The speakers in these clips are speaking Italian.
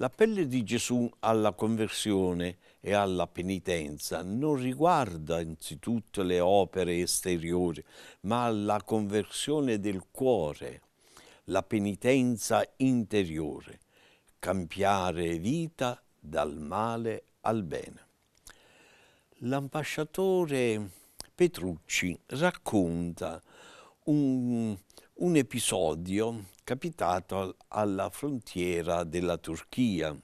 L'appello di Gesù alla conversione e alla penitenza non riguarda innanzitutto le opere esteriori, ma la conversione del cuore, la penitenza interiore, cambiare vita dal male al bene. L'ambasciatore Petrucci racconta un, un episodio capitato alla frontiera della Turchia.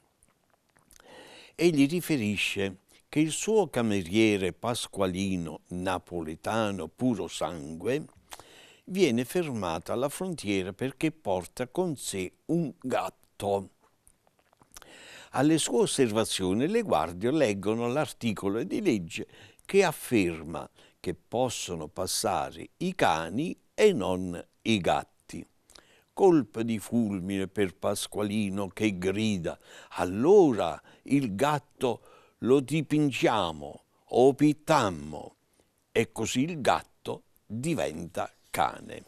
Egli riferisce che il suo cameriere pasqualino napoletano puro sangue viene fermato alla frontiera perché porta con sé un gatto. Alle sue osservazioni le guardie leggono l'articolo di legge che afferma che possono passare i cani e non i gatti colpe di fulmine per Pasqualino che grida. Allora il gatto lo dipingiamo o pittammo e così il gatto diventa cane.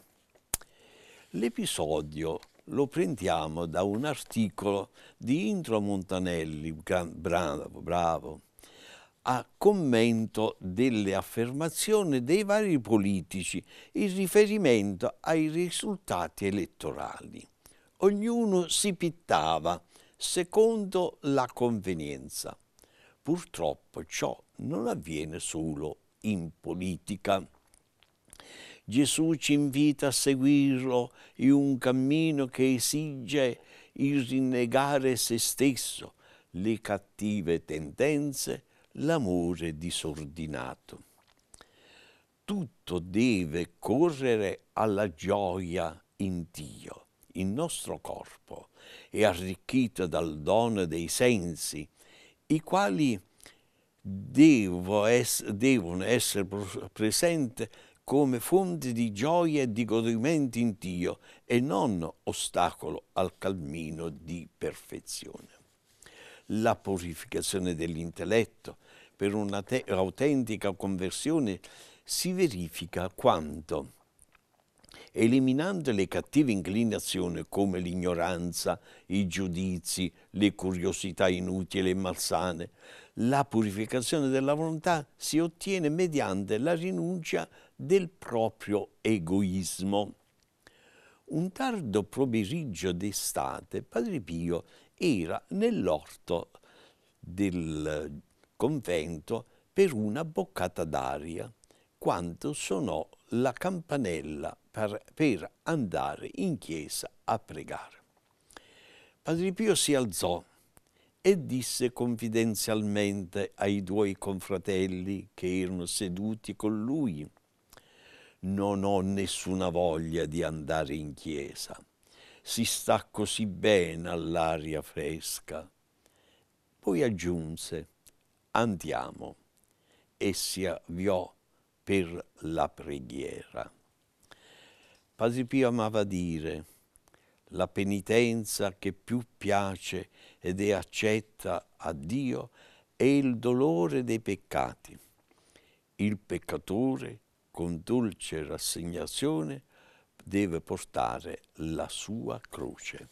L'episodio lo prendiamo da un articolo di Intro Montanelli, bravo, bravo, a commento delle affermazioni dei vari politici in riferimento ai risultati elettorali. Ognuno si pittava secondo la convenienza. Purtroppo ciò non avviene solo in politica. Gesù ci invita a seguirlo in un cammino che esige il rinnegare se stesso, le cattive tendenze, l'amore disordinato. Tutto deve correre alla gioia in Dio. Il nostro corpo è arricchito dal dono dei sensi, i quali devo es devono essere presenti come fonte di gioia e di godimento in Dio e non ostacolo al cammino di perfezione la purificazione dell'intelletto per un'autentica conversione si verifica quando, eliminando le cattive inclinazioni come l'ignoranza, i giudizi, le curiosità inutili e malsane, la purificazione della volontà si ottiene mediante la rinuncia del proprio egoismo. Un tardo pomeriggio d'estate, Padre Pio era nell'orto del convento per una boccata d'aria quando suonò la campanella per, per, andare in chiesa a pregare. Padre Pio si alzò e disse confidenzialmente ai due confratelli che erano seduti con lui, non ho nessuna voglia di andare in chiesa si sta così bene all'aria fresca. Poi aggiunse, andiamo, e si avviò per la preghiera. Padre Pio amava dire, la penitenza che più piace ed è accetta a Dio è il dolore dei peccati. Il peccatore, con dolce rassegnazione, deve portare la sua croce.